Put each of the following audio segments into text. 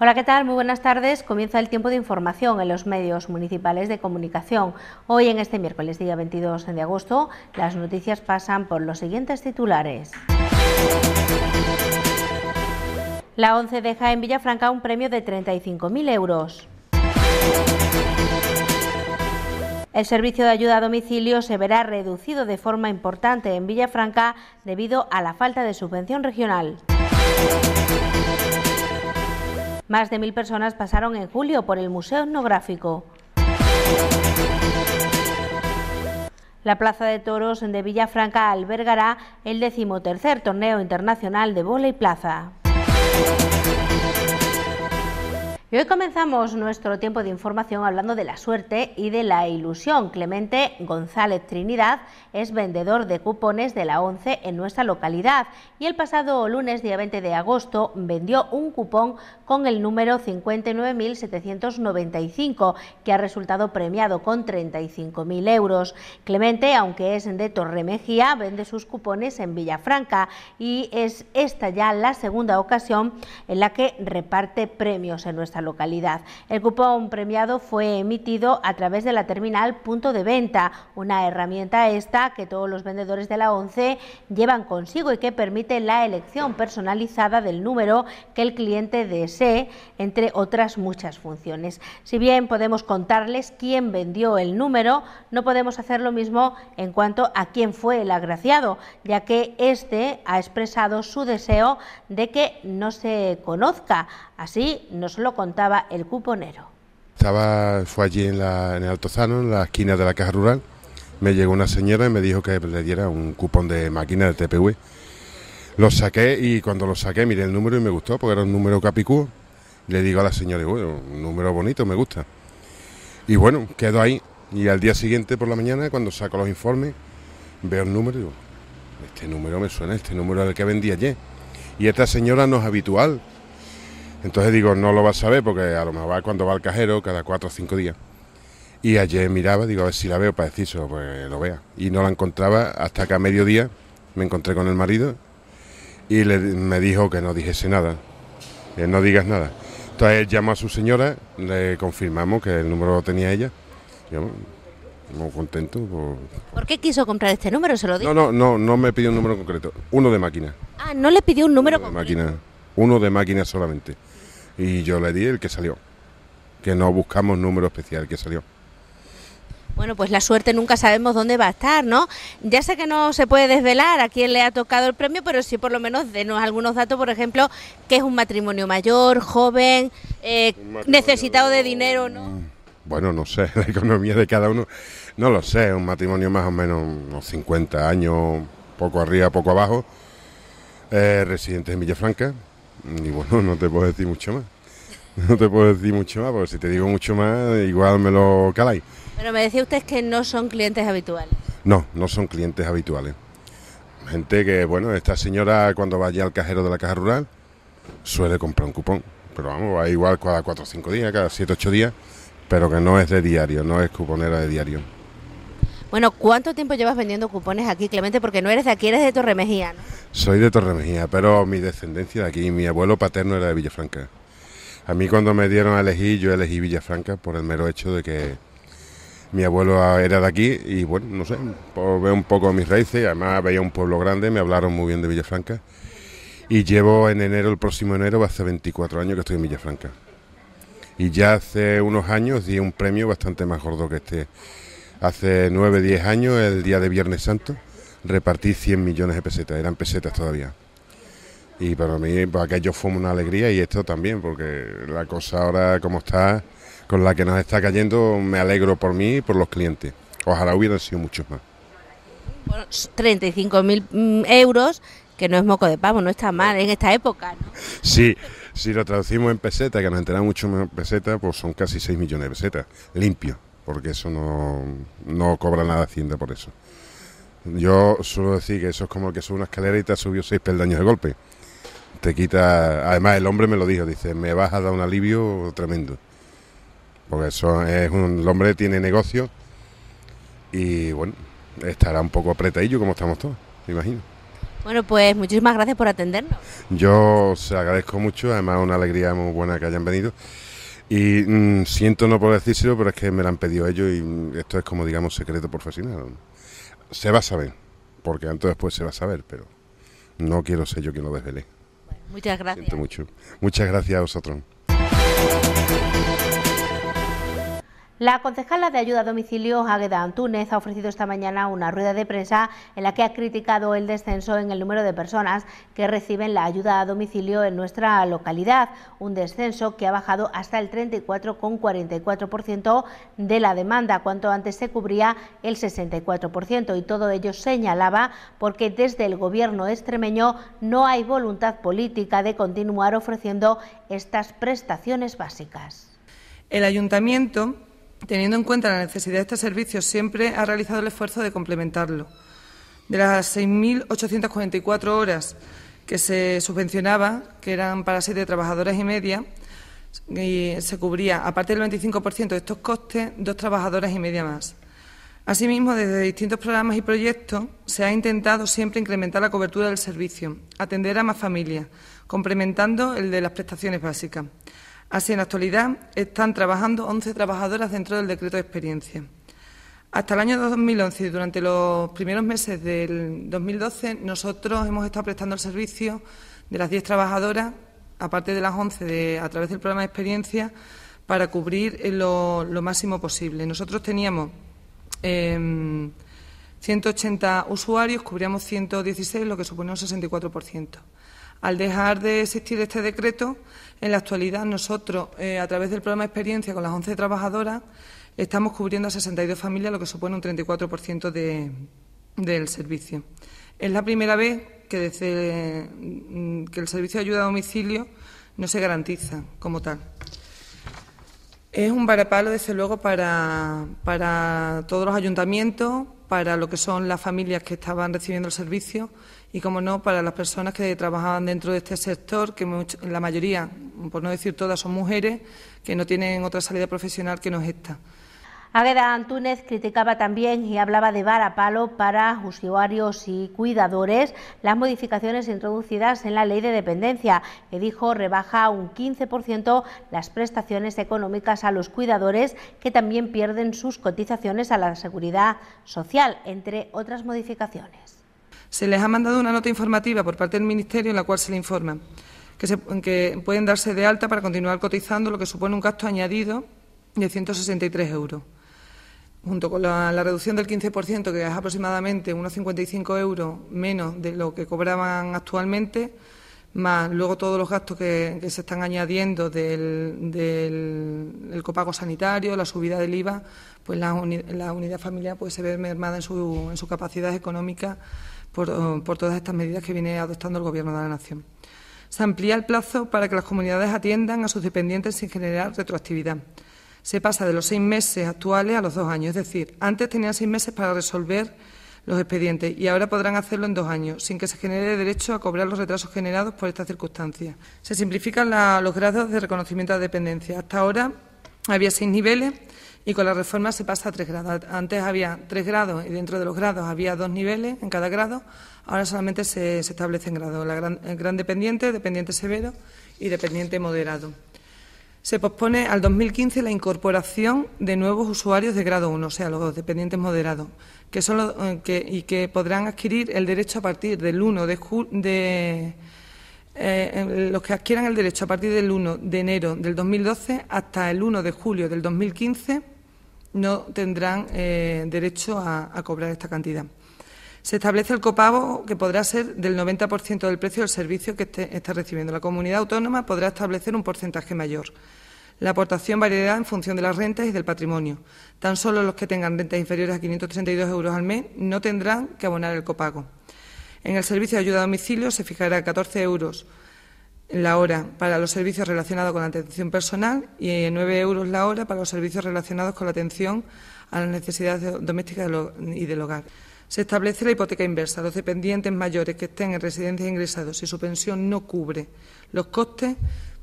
Hola, ¿qué tal? Muy buenas tardes. Comienza el tiempo de información en los medios municipales de comunicación. Hoy, en este miércoles, día 22 de agosto, las noticias pasan por los siguientes titulares. La ONCE deja en Villafranca un premio de 35.000 euros. El servicio de ayuda a domicilio se verá reducido de forma importante en Villafranca debido a la falta de subvención regional. Más de mil personas pasaron en julio por el Museo Etnográfico. La Plaza de Toros de Villafranca albergará el decimotercer torneo internacional de y plaza. Y hoy comenzamos nuestro tiempo de información hablando de la suerte y de la ilusión. Clemente González Trinidad es vendedor de cupones de la ONCE en nuestra localidad y el pasado lunes, día 20 de agosto, vendió un cupón con el número 59.795 que ha resultado premiado con 35.000 euros. Clemente, aunque es de Torremejía, vende sus cupones en Villafranca y es esta ya la segunda ocasión en la que reparte premios en nuestra localidad. El cupón premiado fue emitido a través de la terminal Punto de Venta, una herramienta esta que todos los vendedores de la ONCE llevan consigo y que permite la elección personalizada del número que el cliente desee, entre otras muchas funciones. Si bien podemos contarles quién vendió el número, no podemos hacer lo mismo en cuanto a quién fue el agraciado, ya que éste ha expresado su deseo de que no se conozca. Así, no solo con contaba el cuponero. Estaba, fue allí en, el Altozano, en la esquina de la Caja Rural. Me llegó una señora y me dijo que le diera un cupón de máquina de TPV. Lo saqué y cuando lo saqué miré el número y me gustó porque era un número capicú... Le digo a la señora, un número bonito, me gusta. Y bueno, quedo ahí. Y al día siguiente por la mañana, cuando saco los informes, veo el número y digo, este número me suena, este número es el que vendí ayer. Y esta señora no es habitual, entonces digo, no lo vas a ver porque a lo mejor va cuando va al cajero cada cuatro o cinco días. Y ayer miraba, digo, a ver si la veo para decir pues lo vea. Y no la encontraba hasta que a mediodía me encontré con el marido y le, me dijo que no dijese nada, que no digas nada. Entonces él llamó a su señora, le confirmamos que el número lo tenía ella. Yo, muy contento. Por... qué quiso comprar este número? Se lo No, no, no, no me pidió un número concreto. Uno de máquina. Ah, no le pidió un número Uno de Máquina uno de máquinas solamente. Y yo le di el que salió, que no buscamos número especial, el que salió. Bueno, pues la suerte nunca sabemos dónde va a estar, ¿no? Ya sé que no se puede desvelar a quién le ha tocado el premio, pero sí por lo menos denos algunos datos, por ejemplo, que es un matrimonio mayor, joven, eh, necesitado de dinero, ¿no? Mm, bueno, no sé, la economía de cada uno, no lo sé, un matrimonio más o menos unos 50 años, poco arriba, poco abajo, eh, ...residente residentes en Villafranca, y bueno, no te puedo decir mucho más. No te puedo decir mucho más, porque si te digo mucho más, igual me lo caláis. Pero me decía usted que no son clientes habituales. No, no son clientes habituales. Gente que, bueno, esta señora cuando va vaya al cajero de la caja rural suele comprar un cupón. Pero vamos, va igual cada 4 o 5 días, cada 7 o 8 días, pero que no es de diario, no es cuponera de diario. Bueno, ¿cuánto tiempo llevas vendiendo cupones aquí, Clemente? Porque no eres de aquí, eres de Torremejía, Soy de Torremejía, pero mi descendencia de aquí, mi abuelo paterno era de Villafranca. A mí cuando me dieron a elegir, yo elegí Villafranca por el mero hecho de que mi abuelo era de aquí y bueno, no sé, pues, veo un poco mis raíces, además veía un pueblo grande, me hablaron muy bien de Villafranca y llevo en enero, el próximo enero, hace 24 años que estoy en Villafranca. Y ya hace unos años di un premio bastante más gordo que este Hace 9, 10 años, el día de Viernes Santo, repartí 100 millones de pesetas, eran pesetas todavía. Y para mí pues, aquello fue una alegría y esto también, porque la cosa ahora como está, con la que nos está cayendo, me alegro por mí y por los clientes. Ojalá hubieran sido muchos más. Bueno, mil mm, euros, que no es moco de pavo, no está mal en esta época. ¿no? Sí, si lo traducimos en pesetas, que nos enteramos mucho más pesetas, pues son casi 6 millones de pesetas, limpio porque eso no, cobra nada Hacienda por eso. Yo suelo decir que eso es como que sube una escalera y te ha seis peldaños de golpe. Te quita. Además, el hombre me lo dijo, dice, me vas a dar un alivio tremendo. Porque eso es un. El hombre tiene negocio y bueno, estará un poco apretadillo como estamos todos, me imagino. Bueno, pues muchísimas gracias por atendernos. Yo os agradezco mucho, además una alegría muy buena que hayan venido. Y mm, siento no poder decírselo, pero es que me lo han pedido ellos y mm, esto es como, digamos, secreto profesional. Se va a saber, porque antes o después se va a saber, pero no quiero ser yo quien lo desvele. muchas gracias. Siento mucho. Muchas gracias a vosotros. La concejala de ayuda a domicilio, Águeda Antúnez, ha ofrecido esta mañana una rueda de prensa en la que ha criticado el descenso en el número de personas que reciben la ayuda a domicilio en nuestra localidad, un descenso que ha bajado hasta el 34,44% de la demanda, cuanto antes se cubría el 64%, y todo ello señalaba porque desde el gobierno extremeño no hay voluntad política de continuar ofreciendo estas prestaciones básicas. El ayuntamiento Teniendo en cuenta la necesidad de este servicio, siempre ha realizado el esfuerzo de complementarlo. De las 6.844 horas que se subvencionaba, que eran para siete trabajadoras y media, se cubría, aparte del 25% de estos costes, dos trabajadoras y media más. Asimismo, desde distintos programas y proyectos se ha intentado siempre incrementar la cobertura del servicio, atender a más familias, complementando el de las prestaciones básicas. Así, en la actualidad están trabajando 11 trabajadoras dentro del decreto de experiencia. Hasta el año 2011 y durante los primeros meses del 2012, nosotros hemos estado prestando el servicio de las 10 trabajadoras, aparte de las 11 a través del programa de experiencia, para cubrir eh, lo, máximo posible. Nosotros teníamos 180 em, usuarios, cubríamos 116, lo que supone un 64%. Al dejar de existir este decreto, en la actualidad nosotros, eh, a través del programa de Experiencia con las 11 trabajadoras, estamos cubriendo a 62 familias, lo que supone un 34% de, del servicio. Es la primera vez que, mm, que el servicio de ayuda a domicilio no se garantiza como tal. Es un varapalo, desde luego, para, para todos los ayuntamientos, para lo que son las familias que estaban recibiendo el servicio y, como no, para las personas que trabajaban dentro de este sector, que la mayoría, por no decir todas, son mujeres que no tienen otra salida profesional que no es esta. Águeda Antúnez criticaba también y hablaba de palo para usuarios y cuidadores las modificaciones introducidas en la ley de dependencia, que dijo rebaja un 15% las prestaciones económicas a los cuidadores que también pierden sus cotizaciones a la seguridad social, entre otras modificaciones. Se les ha mandado una nota informativa por parte del Ministerio en la cual se le informa que, pueden darse de alta para continuar cotizando, lo que supone un gasto añadido de 163 euros. Junto con la, reducción del 15%, que es aproximadamente unos 55 euros menos de lo que cobraban actualmente, más luego todos los gastos que, se están añadiendo del, copago sanitario, la subida del IVA, pues la, unidad familiar puede ser ve mermada en su, en su capacidad económica eh, por, todas estas medidas que viene adoptando el Gobierno de la Nación. Se amplía el plazo para que las comunidades atiendan a sus dependientes sin generar retroactividad. Se pasa de los seis meses actuales a los dos años, es decir, antes tenían seis meses para resolver los expedientes y ahora podrán hacerlo en dos años, sin que se genere derecho a cobrar los retrasos generados por estas circunstancias. Se simplifican los grados de reconocimiento de dependencia. Hasta ahora había seis niveles y con la reforma se pasa a tres grados. Antes había tres grados y dentro de los grados había dos niveles en cada grado, ahora solamente se, establecen grados, la gran, el gran dependiente, dependiente severo y dependiente moderado. Se pospone al 2015 la incorporación de nuevos usuarios de grado 1, o sea, los dependientes moderados, eh, que y que podrán adquirir el derecho a partir del 1 de, eh, los que adquieran el derecho a partir del 1 de enero del 2012 hasta el 1 de julio del 2015 no tendrán eh, derecho a, cobrar esta cantidad. Se establece el copago que podrá ser del 90% del precio del servicio que esté, está recibiendo. La comunidad autónoma podrá establecer un porcentaje mayor. La aportación variará en función de las rentas y del patrimonio. Tan solo los que tengan rentas inferiores a 532 euros al mes no tendrán que abonar el copago. En el servicio de ayuda a domicilio se fijará 14 euros la hora para los servicios relacionados con la atención personal y 9 eh, euros la hora para los servicios relacionados con la atención a las necesidades domésticas y del hogar. Se establece la hipoteca inversa. Los dependientes mayores que estén en residencia ingresados, y su pensión no cubre los costes,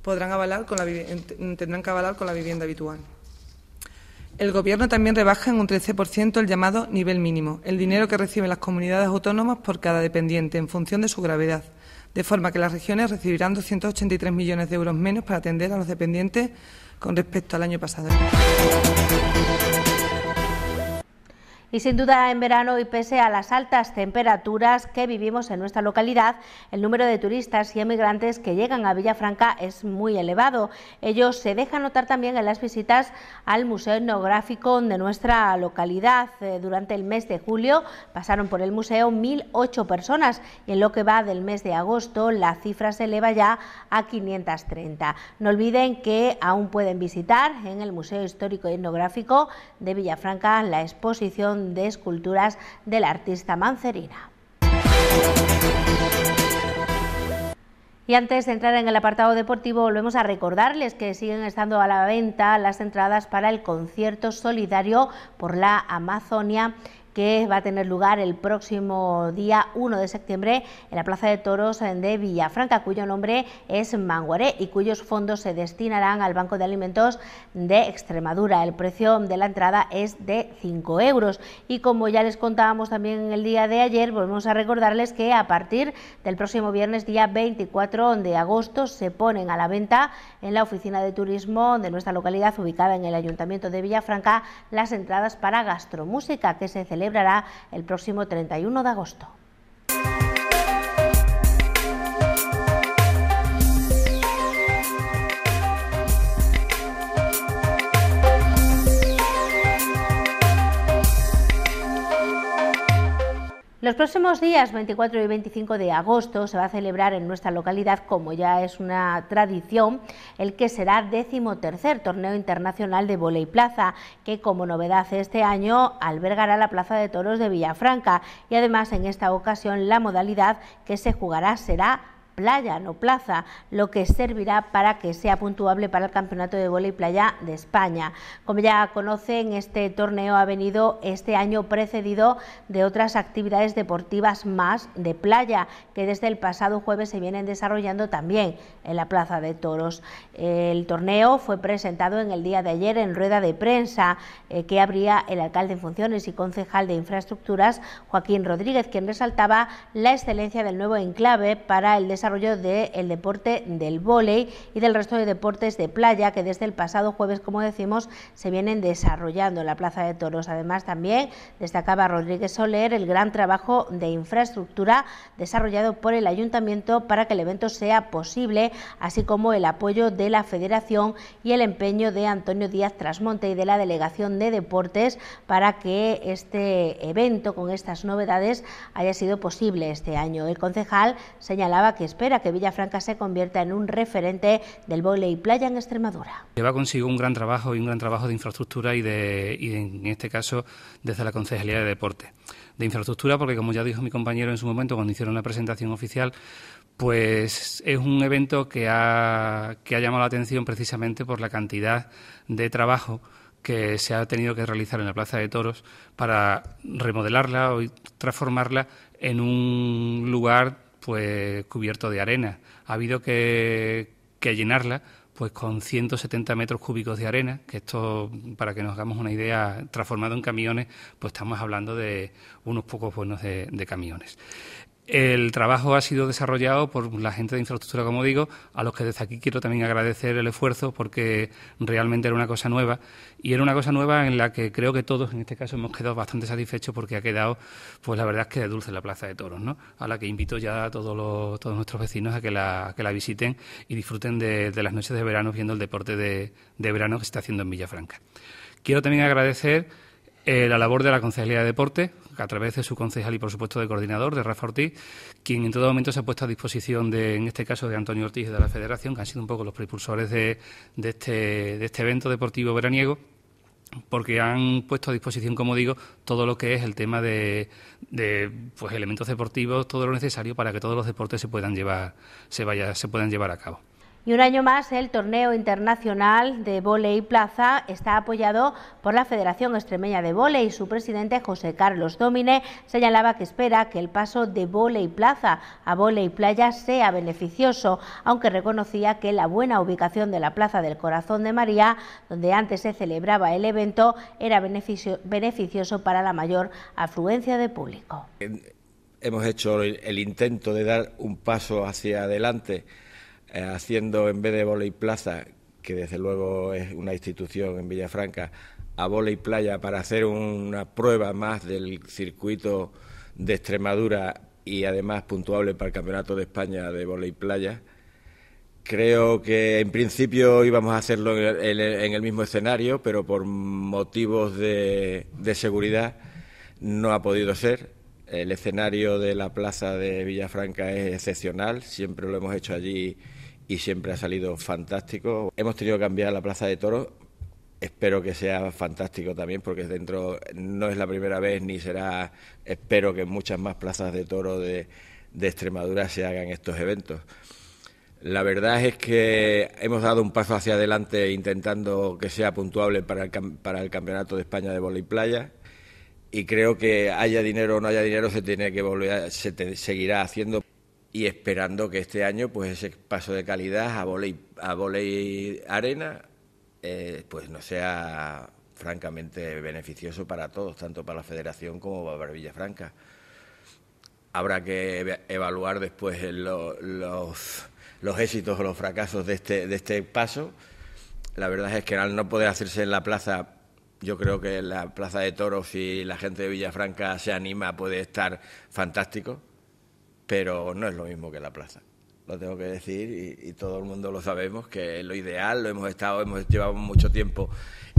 podrán avalar con la tendrán que avalar con la vivienda habitual. El Gobierno también rebaja en un 13% el llamado nivel mínimo, el dinero que reciben las comunidades autónomas por cada dependiente en función de su gravedad de forma que las regiones recibirán 283 millones de euros menos para atender a los dependientes con respecto al año pasado. Y sin duda en verano y pese a las altas temperaturas que vivimos en nuestra localidad, el número de turistas y emigrantes que llegan a Villafranca es muy elevado. Ellos se deja notar también en las visitas al Museo Etnográfico de nuestra localidad. Eh, durante el mes de julio pasaron por el museo 1.008 personas y en lo que va del mes de agosto la cifra se eleva ya a 530. No olviden que aún pueden visitar en el Museo Histórico Etnográfico de Villafranca la exposición de esculturas del artista mancerina. Y antes de entrar en el apartado deportivo, volvemos a recordarles que siguen estando a la venta las entradas para el concierto solidario por la Amazonia que va a tener lugar el próximo día 1 de septiembre en la Plaza de Toros de Villafranca, cuyo nombre es Manguaré y cuyos fondos se destinarán al Banco de Alimentos de Extremadura. El precio de la entrada es de 5 euros y como ya les contábamos también el día de ayer, volvemos a recordarles que a partir del próximo viernes, día 24 de agosto, se ponen a la venta en la oficina de turismo de nuestra localidad ubicada en el Ayuntamiento de Villafranca las entradas para Gastromúsica que se celebra celebrará el próximo 31 de agosto. Los próximos días 24 y 25 de agosto se va a celebrar en nuestra localidad, como ya es una tradición, el que será decimotercer torneo internacional de voleibol plaza, que como novedad este año albergará la Plaza de Toros de Villafranca y además en esta ocasión la modalidad que se jugará será playa, no plaza, lo que servirá para que sea puntuable para el Campeonato de y Playa de España. Como ya conocen, este torneo ha venido este año precedido de otras actividades deportivas más de playa, que desde el pasado jueves se vienen desarrollando también en la Plaza de Toros. El torneo fue presentado en el día de ayer en rueda de prensa eh, que abría el alcalde en funciones y concejal de infraestructuras, Joaquín Rodríguez, quien resaltaba la excelencia del nuevo enclave para el desarrollo desarrollo del deporte del vóley y del resto de deportes de playa que desde el pasado jueves, como decimos, se vienen desarrollando en la Plaza de Toros. Además, también destacaba Rodríguez Soler el gran trabajo de infraestructura desarrollado por el ayuntamiento para que el evento sea posible, así como el apoyo de la federación y el empeño de Antonio Díaz Trasmonte y de la Delegación de Deportes para que este evento con estas novedades haya sido posible este año. El concejal señalaba que espera que Villafranca se convierta en un referente del y playa en Extremadura. Lleva consigo un gran trabajo y un gran trabajo de infraestructura y, de, y en este caso desde la Concejalía de Deporte. De infraestructura porque, como ya dijo mi compañero en su momento cuando hicieron la presentación oficial, pues es un evento que ha, que ha llamado la atención precisamente por la cantidad de trabajo que se ha tenido que realizar en la Plaza de Toros para remodelarla o transformarla en un lugar pues cubierto de arena. Ha habido que, llenarla pues con 170 metros cúbicos de arena, que esto, para que nos hagamos una idea, transformado en camiones, pues estamos hablando de unos pocos buenos de camiones. El trabajo ha sido desarrollado por la gente de infraestructura, como digo, a los que desde aquí quiero también agradecer el esfuerzo porque realmente era una cosa nueva y era una cosa nueva en la que creo que todos, en este caso, hemos quedado bastante satisfechos porque ha quedado, pues la verdad es que de dulce la Plaza de Toros, ¿no? A la que invito ya a todos, nuestros vecinos a que la, que la visiten y disfruten de, las noches de verano viendo el deporte de, verano que se está haciendo en Villafranca. Quiero también agradecer eh, la labor de la Concejalía de Deporte, a través de su concejal y, por supuesto, de coordinador, de Rafa Ortiz, quien en todo momento se ha puesto a disposición, de, en este caso, de Antonio Ortiz y de la Federación, que han sido un poco los precursores de, de, este, de este evento deportivo veraniego porque han puesto a disposición, como digo, todo lo que es el tema de, de, pues elementos deportivos, todo lo necesario para que todos los deportes se puedan llevar, se vaya, se puedan llevar a cabo. Y un año más, el torneo internacional de volei plaza está apoyado por la Federación Extremeña de ...y Su presidente, José Carlos Domine, señalaba que espera que el paso de volei plaza a y playa sea beneficioso, aunque reconocía que la buena ubicación de la Plaza del Corazón de María, donde antes se celebraba el evento, era beneficioso para la mayor afluencia de público. Hemos hecho el intento de dar un paso hacia adelante eh, haciendo en vez de y plaza, que desde luego es una institución en Villafranca, a y playa para hacer una prueba más del circuito de Extremadura y además puntuable para el Campeonato de España de y playa. Creo que en principio íbamos a hacerlo en el, mismo escenario, pero por motivos de, de seguridad no ha podido ser. El escenario de la plaza de Villafranca es excepcional, siempre lo hemos hecho allí y siempre ha salido fantástico. Hemos tenido que cambiar la plaza de toros. Espero que sea fantástico también, porque dentro no es la primera vez ni será. Espero que muchas más plazas de toros de, Extremadura se hagan estos eventos. La verdad es que hemos dado un paso hacia adelante intentando que sea puntuable para el, el Campeonato de España de Bola y Playa y creo que haya dinero o no haya dinero se tiene que volver, se seguirá haciendo y esperando que este año pues ese paso de calidad a volei, a arena eh, pues no sea francamente beneficioso para todos, tanto para la federación como para Villafranca. Habrá que evaluar después los, éxitos o los fracasos de este, de este paso. La verdad es que al no poder hacerse en la plaza, yo creo que la plaza de toros, y la gente de Villafranca se anima, puede estar fantástico pero no es lo mismo que la plaza. Lo tengo que decir y, todo el mundo lo sabemos que es lo ideal, lo hemos estado, hemos llevado mucho tiempo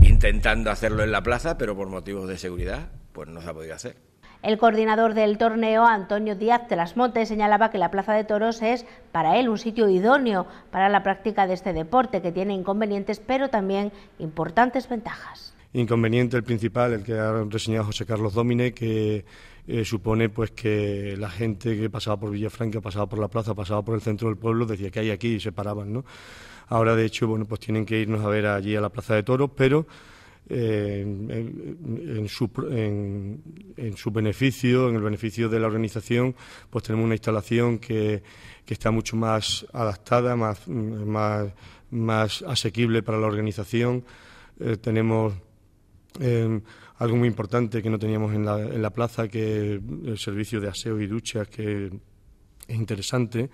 intentando hacerlo en la plaza, pero por motivos de seguridad, pues no se ha podido hacer. El coordinador del torneo, Antonio Díaz de las Montes, señalaba que la Plaza de Toros es para él un sitio idóneo para la práctica de este deporte, que tiene inconvenientes pero también importantes ventajas inconveniente, el principal, el que ha reseñado José Carlos Domine, que eh, supone pues que la gente que pasaba por Villafranca, pasaba por la plaza, pasaba por el centro del pueblo, decía que hay aquí y se paraban, ¿no? Ahora, de hecho, bueno, pues tienen que irnos a ver allí a la Plaza de Toros, pero eh, en, su, en, su, beneficio, en el beneficio de la organización, pues tenemos una instalación que, que está mucho más adaptada, más, más, más asequible para la organización. Eh, tenemos algo muy importante que no teníamos en la, plaza, que el servicio de aseo y duchas, que es interesante.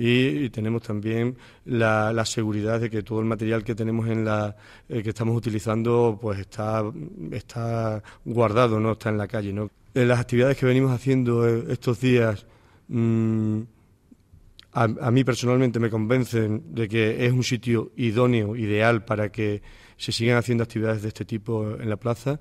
Y, tenemos también la, seguridad de que todo el material que tenemos en la eh, que estamos utilizando pues está está guardado no está en la calle no las actividades que venimos haciendo eh, estos días mm, a mí personalmente me convencen de que es un sitio idóneo ideal para que se siguen haciendo actividades de este tipo en la plaza,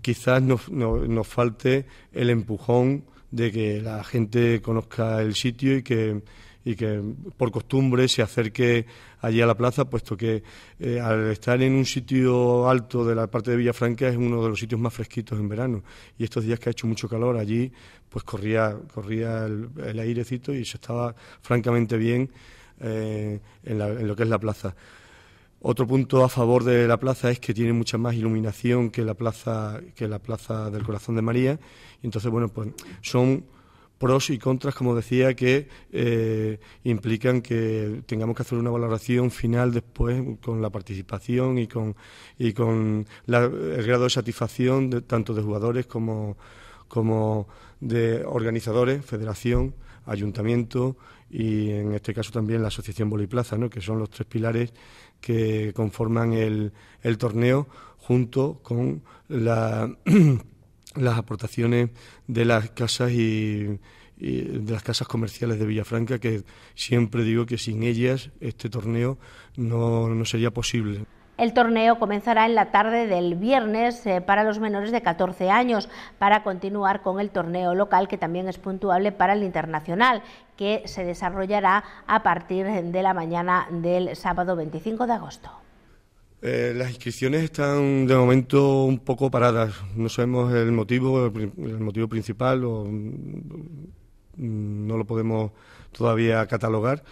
quizás nos, nos, falte el empujón de que la gente conozca el sitio y que que por costumbre se acerque allí a la plaza, puesto que eh, al estar en un sitio alto de la parte de Villafranca es uno de los sitios más fresquitos en verano. Y estos días que ha hecho mucho calor allí, pues corría, corría el, airecito y se estaba francamente bien eh, en lo que es la plaza. Otro punto a favor de la plaza es que tiene mucha más iluminación que la plaza que la plaza del Corazón de María. entonces, bueno, pues son pros y contras, como decía, que eh, implican que tengamos que hacer una valoración final después con la participación y con, y con el grado de satisfacción tanto de jugadores como, de organizadores, federación, ayuntamiento y en este caso también la Asociación Boliplaza, ¿no? que son los tres pilares que conforman el, el torneo junto con las aportaciones de las casas de las casas comerciales de Villafranca que siempre digo que sin ellas este torneo no sería posible. El torneo comenzará en la tarde del viernes eh, para los menores de 14 años, para continuar con el torneo local que también es puntuable para el internacional, que se desarrollará a partir de la mañana del sábado 25 de agosto. Eh, las inscripciones están de momento un poco paradas. No sabemos el motivo, el, motivo principal, mm, no lo podemos todavía catalogar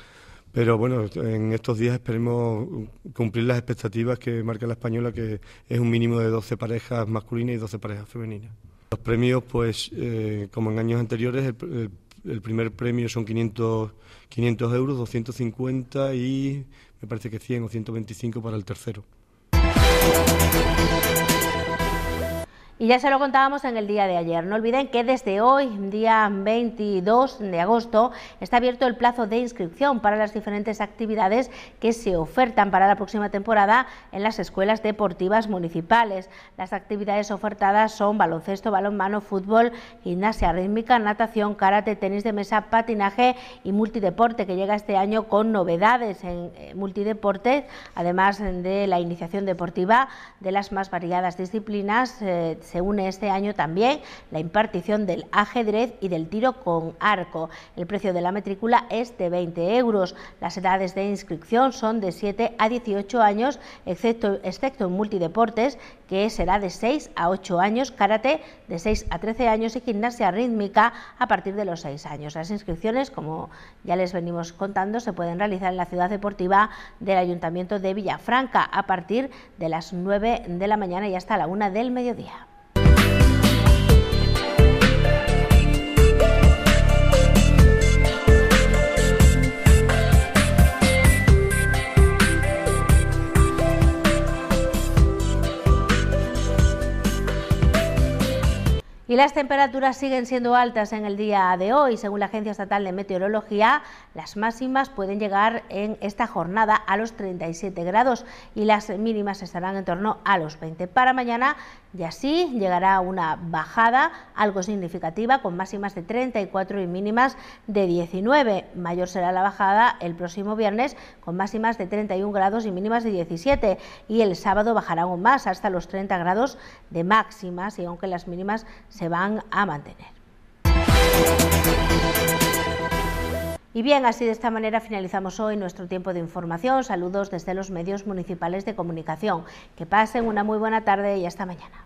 pero bueno, en estos días esperemos cumplir las expectativas que marca la española, que es un mínimo de 12 parejas masculinas y 12 parejas femeninas. Los premios, pues, eh, como en años anteriores, el, primer premio son 500 euros, 250 y me parece que 100 o 125 para el tercero. Y ya se lo contábamos en el día de ayer. No olviden que desde hoy, día 22 de agosto, está abierto el plazo de inscripción para las diferentes actividades que se ofertan para la próxima temporada en las escuelas deportivas municipales. Las actividades ofertadas son baloncesto, balonmano, fútbol, gimnasia rítmica, natación, karate, tenis de mesa, patinaje y multideporte, que llega este año con novedades en eh, multideporte, además de la iniciación deportiva de las más variadas disciplinas. Eh, se une este año también la impartición del ajedrez y del tiro con arco. El precio de la matrícula es de 20 euros. Las edades de inscripción son de 7 a 18 años, excepto, excepto en multideportes, que será de 6 a 8 años, karate de 6 a 13 años y gimnasia rítmica a partir de los 6 años. Las inscripciones, como ya les venimos contando, se pueden realizar en la ciudad deportiva del Ayuntamiento de Villafranca a partir de las 9 de la mañana y hasta la 1 del mediodía. Y las temperaturas siguen siendo altas en el día de hoy. Según la Agencia Estatal de Meteorología, las máximas pueden llegar en esta jornada a los 37 grados y las mínimas estarán en torno a los 20. Para mañana y así llegará una bajada algo significativa con máximas de 34 y mínimas de 19. Mayor será la bajada el próximo viernes con máximas de 31 grados y mínimas de 17 y el sábado bajará aún más hasta los 30 grados de máximas y aunque las mínimas se van a mantener. Y bien, así de esta manera finalizamos hoy nuestro tiempo de información. Saludos desde los medios municipales de comunicación. Que pasen una muy buena tarde y hasta mañana.